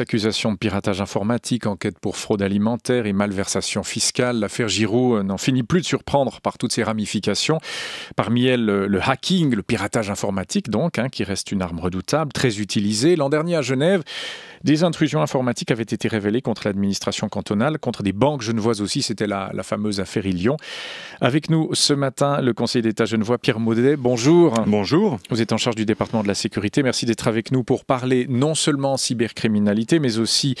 Accusations de piratage informatique, enquête pour fraude alimentaire et malversation fiscale, l'affaire Giraud euh, n'en finit plus de surprendre par toutes ses ramifications. Parmi elles, le hacking, le piratage informatique donc, hein, qui reste une arme redoutable, très utilisée. L'an dernier à Genève, des intrusions informatiques avaient été révélées contre l'administration cantonale, contre des banques genevoises aussi, c'était la, fameuse affaire Lyon. Avec nous ce matin, le conseiller d'État genevois Pierre Maudet. Bonjour. Bonjour. Vous êtes en charge du département de la sécurité. Merci d'être avec nous pour parler non seulement cybercriminalité, mais aussi,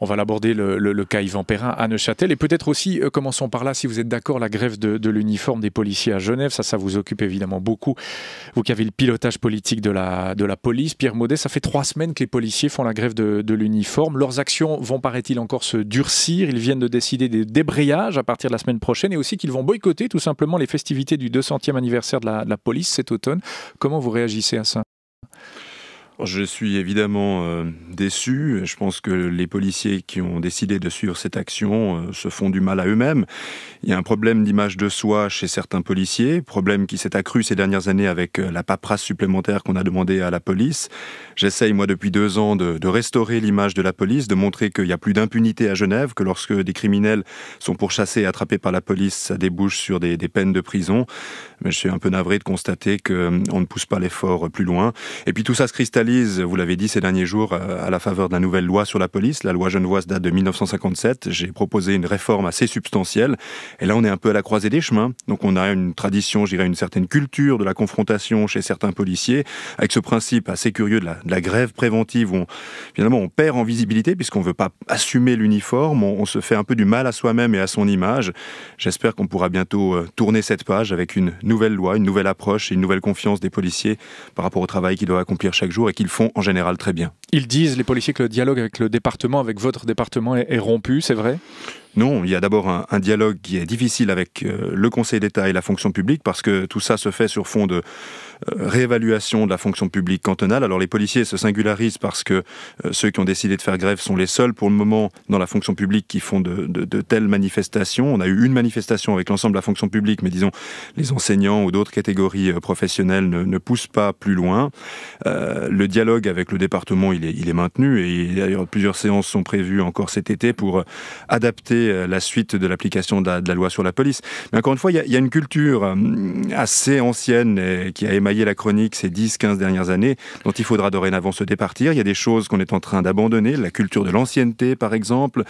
on va l'aborder, le, cas Yvan Perrin à Neuchâtel. Et peut-être aussi, euh, commençons par là, si vous êtes d'accord, la grève de, l'uniforme des policiers à Genève. Ça, ça vous occupe évidemment beaucoup. Vous qui avez le pilotage politique de la, de la police, Pierre Maudet, ça fait trois semaines que les policiers font la grève de, de, l'uniforme. Leurs actions vont, paraît-il, encore se durcir. Ils viennent de décider des débrayages à partir de la semaine prochaine et aussi qu'ils vont boycotter tout simplement les festivités du 200e anniversaire de la police cet automne. Comment vous réagissez à ça je suis évidemment euh, déçu. Je pense que les policiers qui ont décidé de suivre cette action euh, se font du mal à eux-mêmes. Il y a un problème d'image de soi chez certains policiers, problème qui s'est accru ces dernières années avec euh, la paperasse supplémentaire qu'on a demandé à la police. J'essaye, moi, depuis deux ans, de, restaurer l'image de la police, de montrer qu'il n'y a plus d'impunité à Genève, que lorsque des criminels sont pourchassés et attrapés par la police, ça débouche sur des, des peines de prison. Mais je suis un peu navré de constater qu'on ne pousse pas l'effort plus loin. Et puis tout ça se cristallise vous l'avez dit ces derniers jours, euh, à la faveur d'une nouvelle loi sur la police. La loi genevoise date de 1957. J'ai proposé une réforme assez substantielle. Et là, on est un peu à la croisée des chemins. Donc on a une tradition, je une certaine culture de la confrontation chez certains policiers, avec ce principe assez curieux de la, grève préventive où finalement on perd en visibilité puisqu'on ne veut pas assumer l'uniforme. On, on, se fait un peu du mal à soi-même et à son image. J'espère qu'on pourra bientôt euh, tourner cette page avec une nouvelle loi, une nouvelle approche et une nouvelle confiance des policiers par rapport au travail qu'ils doivent accomplir chaque jour qu'ils font en général très bien. Ils disent, les policiers, que le dialogue avec le département, avec votre département, est, rompu, c'est vrai non, il y a d'abord un, dialogue qui est difficile avec euh, le Conseil d'État et la fonction publique parce que tout ça se fait sur fond de euh, réévaluation de la fonction publique cantonale. Alors les policiers se singularisent parce que euh, ceux qui ont décidé de faire grève sont les seuls pour le moment dans la fonction publique qui font de, telles manifestations. On a eu une manifestation avec l'ensemble de la fonction publique, mais disons les enseignants ou d'autres catégories professionnelles ne, ne, poussent pas plus loin. le dialogue avec le département, il est, maintenu et d'ailleurs plusieurs séances sont prévues encore cet été pour euh, adapter euh, la suite de l'application de, la, loi sur la police. Mais encore une fois, il y, a, une culture euh, assez ancienne qui a émaillé la chronique ces 10-15 dernières années, dont il faudra dorénavant se départir. Il y a des choses qu'on est en train d'abandonner, la culture de l'ancienneté par exemple,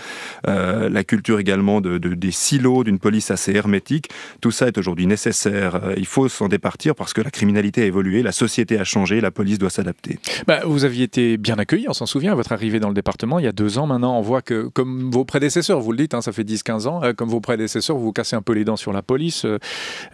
la culture également de, des silos, d'une police assez hermétique. Tout ça est aujourd'hui nécessaire. Il faut s'en départir parce que la criminalité a évolué, la société a changé, la police doit s'adapter. Bah, vous aviez été bien bien accueilli, on s'en souvient, à votre arrivée dans le département, il y a deux ans maintenant, on voit que, comme vos prédécesseurs, vous le dites, hein, ça fait 10-15 ans, euh, comme vos prédécesseurs, vous vous cassez un peu les dents sur la police. Euh,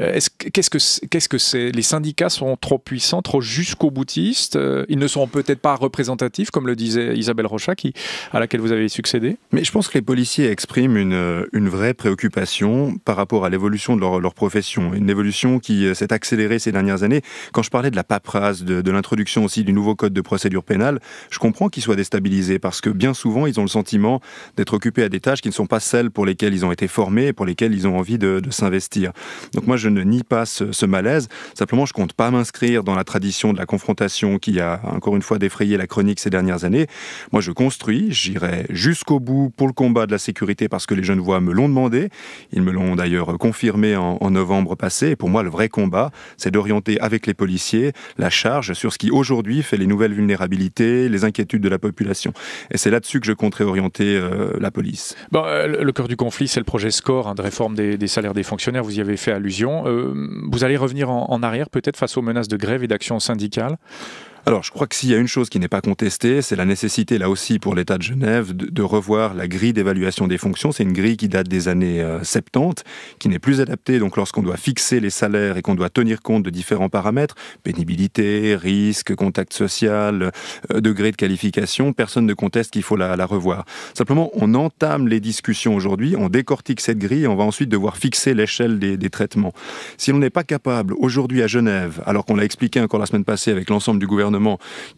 euh, ce qu'est-ce que c'est, ce que Les syndicats sont trop puissants, trop jusqu'au boutiste Ils ne sont peut-être pas représentatifs, comme le disait Isabelle Rocha, qui, à laquelle vous avez succédé Mais je pense que les policiers expriment une, une vraie préoccupation par rapport à l'évolution de leur, profession, une évolution qui s'est accélérée ces dernières années. Quand je parlais de la paperasse, de l'introduction aussi du nouveau code de procédure pénale, je comprends qu'ils soient déstabilisés parce que bien souvent, ils ont le sentiment d'être occupés à des tâches qui ne sont pas celles pour lesquelles ils ont été formés et pour lesquelles ils ont envie de, s'investir. Donc moi, je ne nie pas ce, malaise. Simplement, je compte pas m'inscrire dans la tradition de la confrontation qui a encore une fois défrayé la chronique ces dernières années. Moi, je construis, j'irai jusqu'au bout pour le combat de la sécurité parce que les jeunes voix me l'ont demandé. Ils me l'ont d'ailleurs confirmé en, en novembre passé. Et pour moi, le vrai combat, c'est d'orienter avec les policiers la charge sur ce qui aujourd'hui fait les nouvelles vulnérabilités, les les inquiétudes de la population. Et c'est là-dessus que je compterais orienter euh, la police. Euh, le cœur du conflit, c'est le projet SCORE, hein, de réforme des, salaires des fonctionnaires. Vous y avez fait allusion. Euh, vous allez revenir en, en arrière, peut-être, face aux menaces de grève et d'action syndicale alors, je crois que s'il y a une chose qui n'est pas contestée, c'est la nécessité, là aussi, pour l'État de Genève, de, revoir la grille d'évaluation des fonctions. C'est une grille qui date des années 70, euh, qui n'est plus adaptée. Donc, lorsqu'on doit fixer les salaires et qu'on doit tenir compte de différents paramètres, pénibilité, risque, contact social, euh, degré de qualification, personne ne conteste qu'il faut la, revoir. Simplement, on entame les discussions aujourd'hui, on décortique cette grille, et on va ensuite devoir fixer l'échelle des, traitements. Si on n'est pas capable, aujourd'hui à Genève, alors qu'on l'a expliqué encore la semaine passée avec l'ensemble du gouvernement,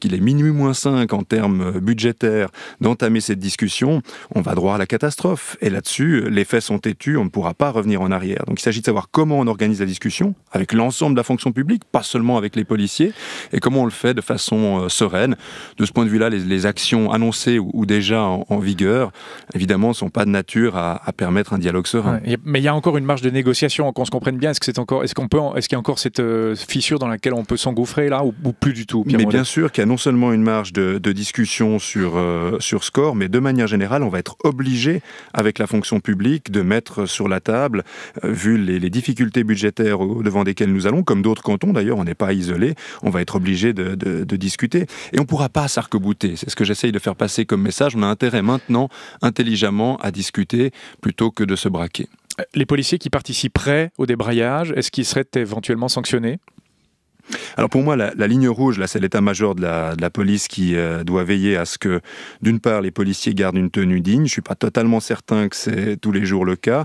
qu'il est minuit moins 5 en termes euh, budgétaires d'entamer cette discussion, on va droit à la catastrophe. Et là-dessus, les faits sont têtus, on ne pourra pas revenir en arrière. Donc il s'agit de savoir comment on organise la discussion avec l'ensemble de la fonction publique, pas seulement avec les policiers, et comment on le fait de façon euh, sereine. De ce point de vue-là, les, actions annoncées ou, déjà en, vigueur, évidemment, ne sont pas de nature à, permettre un dialogue serein. mais il y a encore une marge de négociation, qu'on se comprenne bien. Est-ce que c'est encore, est-ce qu'on peut, est-ce qu'il y a encore cette euh, fissure dans laquelle on peut s'engouffrer là, ou, plus du tout et bien sûr qu'il y a non seulement une marge de, discussion euh, sur, score, mais de manière générale, on va être obligé, avec la fonction publique, de mettre sur la table, euh, vu les, difficultés budgétaires devant desquelles nous allons, comme d'autres cantons d'ailleurs, on n'est pas isolé, on va être obligé de, discuter. Et on ne pourra pas s'arc-bouter. C'est ce que j'essaye de faire passer comme message. On a intérêt maintenant, intelligemment, à discuter plutôt que de se braquer. Euh, les policiers qui participeraient au débraillage, est-ce qu'ils seraient éventuellement sanctionnés alors pour moi, la, ligne rouge, là, c'est l'état-major de la, police qui euh, doit veiller à ce que, d'une part, les policiers gardent une tenue digne. Je suis pas totalement certain que c'est tous les jours le cas.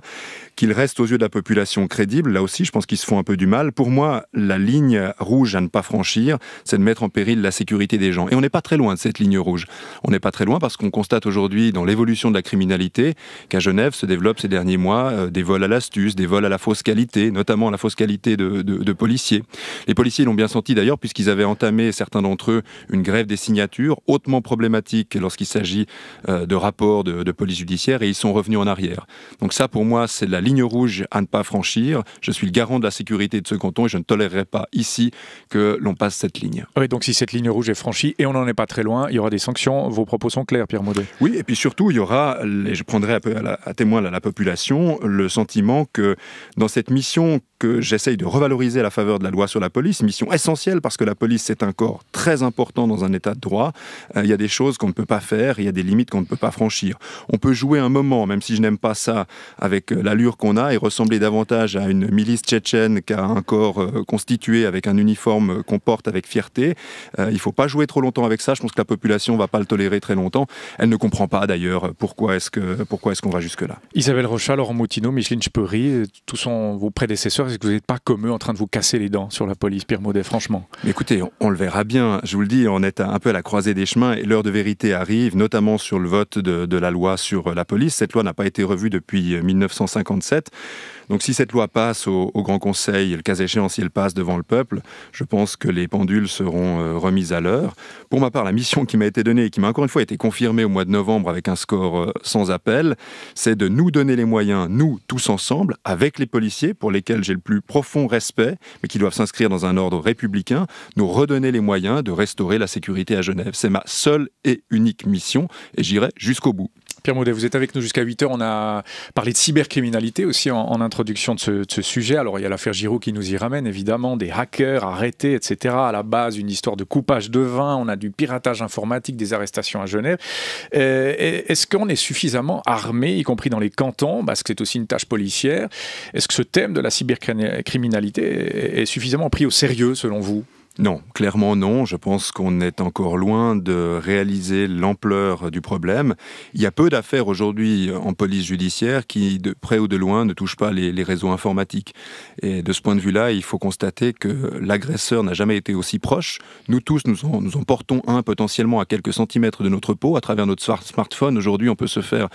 Qu'ils restent aux yeux de la population crédibles. Là aussi, je pense qu'ils se font un peu du mal. Pour moi, la ligne rouge à ne pas franchir, c'est de mettre en péril la sécurité des gens. Et on n'est pas très loin de cette ligne rouge. On n'est pas très loin parce qu'on constate aujourd'hui, dans l'évolution de la criminalité, qu'à Genève se développent ces derniers mois euh, des vols à l'astuce, des vols à la fausse qualité, notamment la fausse qualité de, de policiers. Les policiers l'ont bien senti d'ailleurs, puisqu'ils avaient entamé, certains d'entre eux, une grève des signatures, hautement problématique lorsqu'il s'agit euh, de rapports de, police judiciaire, et ils sont revenus en arrière. Donc ça, pour moi, c'est la ligne rouge à ne pas franchir. Je suis le garant de la sécurité de ce canton et je ne tolérerai pas ici que l'on passe cette ligne. Oui, donc si cette ligne rouge est franchie, et on n'en est pas très loin, il y aura des sanctions. Vos propos sont clairs, Pierre Maudet. Oui, et puis surtout, il y aura, et je prendrai un peu, à, témoin la, la population, le sentiment que dans cette mission que j'essaye de revaloriser à la faveur de la loi sur la police, essentielle parce que la police, c'est un corps très important dans un état de droit. Euh, il y a des choses qu'on ne peut pas faire, il y a des limites qu'on ne peut pas franchir. On peut jouer un moment, même si je n'aime pas ça, avec euh, l'allure qu'on a et ressembler davantage à une milice tchétchène qu'à un corps euh, constitué avec un uniforme qu'on porte avec fierté. il ne faut pas jouer trop longtemps avec ça. Je pense que la population ne va pas le tolérer très longtemps. Elle ne comprend pas d'ailleurs pourquoi est-ce que pourquoi est-ce qu'on va jusque-là. Isabelle Rocha, Laurent Moutineau, Micheline tous sont vos prédécesseurs. Est-ce que vous n'êtes pas comme eux en train de vous casser les dents sur la police Pierre Écoutez, on, le verra bien. Je vous le dis, on est un peu à la croisée des chemins et l'heure de vérité arrive, notamment sur le vote de, de la loi sur la police. Cette loi n'a pas été revue depuis 1957. Donc si cette loi passe au, Grand Conseil, le cas échéant, si elle passe devant le peuple, je pense que les pendules seront euh, remises à l'heure. Pour ma part, la mission qui m'a été donnée et qui m'a encore une fois été confirmée au mois de novembre avec un score euh, sans appel, c'est de nous donner les moyens, nous tous ensemble, avec les policiers, pour lesquels j'ai le plus profond respect, mais qui doivent s'inscrire dans un ordre républicain, nous redonner les moyens de restaurer la sécurité à Genève. C'est ma seule et unique mission, et j'irai jusqu'au bout. Pierre Maudet, vous êtes avec nous jusqu'à 8h. On a parlé de cybercriminalité aussi en, introduction de ce, sujet. Alors, il y a l'affaire Giroud qui nous y ramène, évidemment, des hackers arrêtés, etc. À la base, une histoire de coupage de vin, on a du piratage informatique, des arrestations à Genève. Euh, est-ce qu'on est suffisamment armé, y compris dans les cantons, parce que c'est aussi une tâche policière Est-ce que ce thème de la cybercriminalité est suffisamment pris au sérieux, selon vous non, clairement non. Je pense qu'on est encore loin de réaliser l'ampleur du problème. Il y a peu d'affaires aujourd'hui en police judiciaire qui, de près ou de loin, ne touchent pas les, réseaux informatiques. Et de ce point de vue-là, il faut constater que l'agresseur n'a jamais été aussi proche. Nous tous, nous en, nous en, portons un potentiellement à quelques centimètres de notre peau. À travers notre smartphone, aujourd'hui, on peut se faire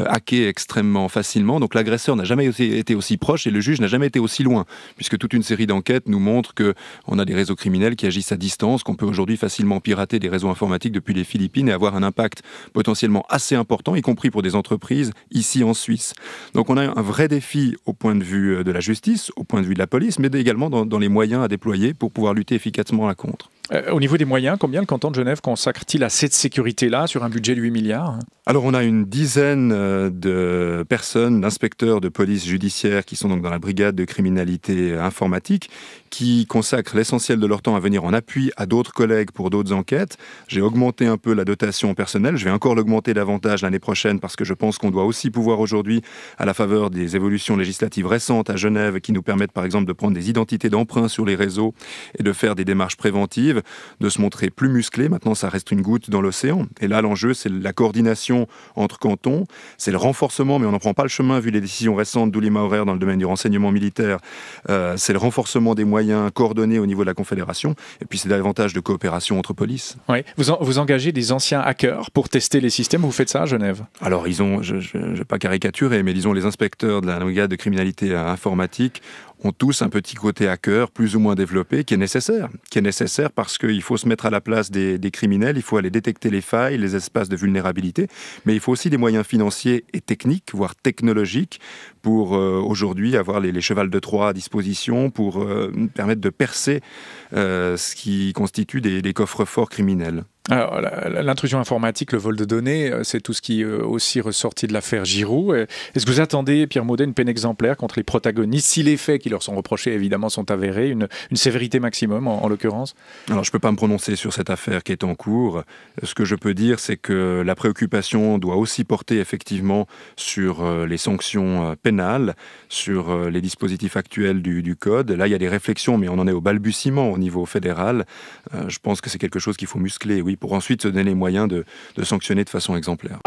euh, hacker extrêmement facilement. Donc l'agresseur n'a jamais été aussi proche et le juge n'a jamais été aussi loin, puisque toute une série d'enquêtes nous montrent qu'on a des réseaux criminels qui agissent à distance, qu'on peut aujourd'hui facilement pirater des réseaux informatiques depuis les Philippines et avoir un impact potentiellement assez important, y compris pour des entreprises ici en Suisse. Donc on a un vrai défi au point de vue euh, de la justice, au point de vue de la police, mais également dans, les moyens à déployer pour pouvoir lutter efficacement à contre. Euh, au niveau des moyens, combien le canton de Genève consacre-t-il à cette sécurité-là sur un budget de 8 milliards hein Alors on a une dizaine euh, de personnes, d'inspecteurs de police judiciaire qui sont donc dans la brigade de criminalité informatique, qui consacrent l'essentiel de leur temps à venir en appui à d'autres collègues pour d'autres enquêtes. J'ai augmenté un peu la dotation personnelle, je vais encore l'augmenter davantage l'année prochaine parce que je pense qu'on doit aussi pouvoir aujourd'hui, à la faveur des évolutions législatives récentes à Genève qui nous permettent par exemple de prendre des identités d'emprunt sur les réseaux et de faire des démarches préventives, de se montrer plus musclé. Maintenant, ça reste une goutte dans l'océan. Et là, l'enjeu, c'est la coordination entre cantons, c'est le renforcement, mais on n'en prend pas le chemin vu les décisions récentes d'Oulima Horaire dans le domaine du renseignement militaire. Euh, c'est le renforcement des moyens coordonnés au niveau de la Confédération. Et puis, c'est davantage de coopération entre polices. Oui. Vous, vous engagez des anciens hackers pour tester les systèmes. Vous faites ça à Genève Alors, ils ont, je ne vais pas caricaturer, mais disons, les inspecteurs de la brigade de criminalité informatique ont tous un petit côté à cœur, plus ou moins développé qui est nécessaire, qui est nécessaire parce qu'il faut se mettre à la place des, criminels, il faut aller détecter les failles, les espaces de vulnérabilité, mais il faut aussi des moyens financiers et techniques, voire technologiques, pour euh, aujourd'hui avoir les, chevals de Troie à disposition, pour euh, permettre de percer euh, ce qui constitue des coffres forts criminels. Alors, l'intrusion informatique, le vol de données, euh, c'est tout ce qui est euh, aussi ressorti de l'affaire Giroud. Est-ce que vous attendez, Pierre Maudet, une peine exemplaire contre les protagonistes, si les faits qui leur sont reprochés, évidemment, sont avérés, une, sévérité maximum, en, l'occurrence Alors, je ne peux pas me prononcer sur cette affaire qui est en cours. Ce que je peux dire, c'est que la préoccupation doit aussi porter, effectivement, sur euh, les sanctions pénales, sur les dispositifs actuels du, du Code. Là, il y a des réflexions, mais on en est au balbutiement au niveau fédéral. Je pense que c'est quelque chose qu'il faut muscler, oui pour ensuite se donner les moyens de, sanctionner de façon exemplaire.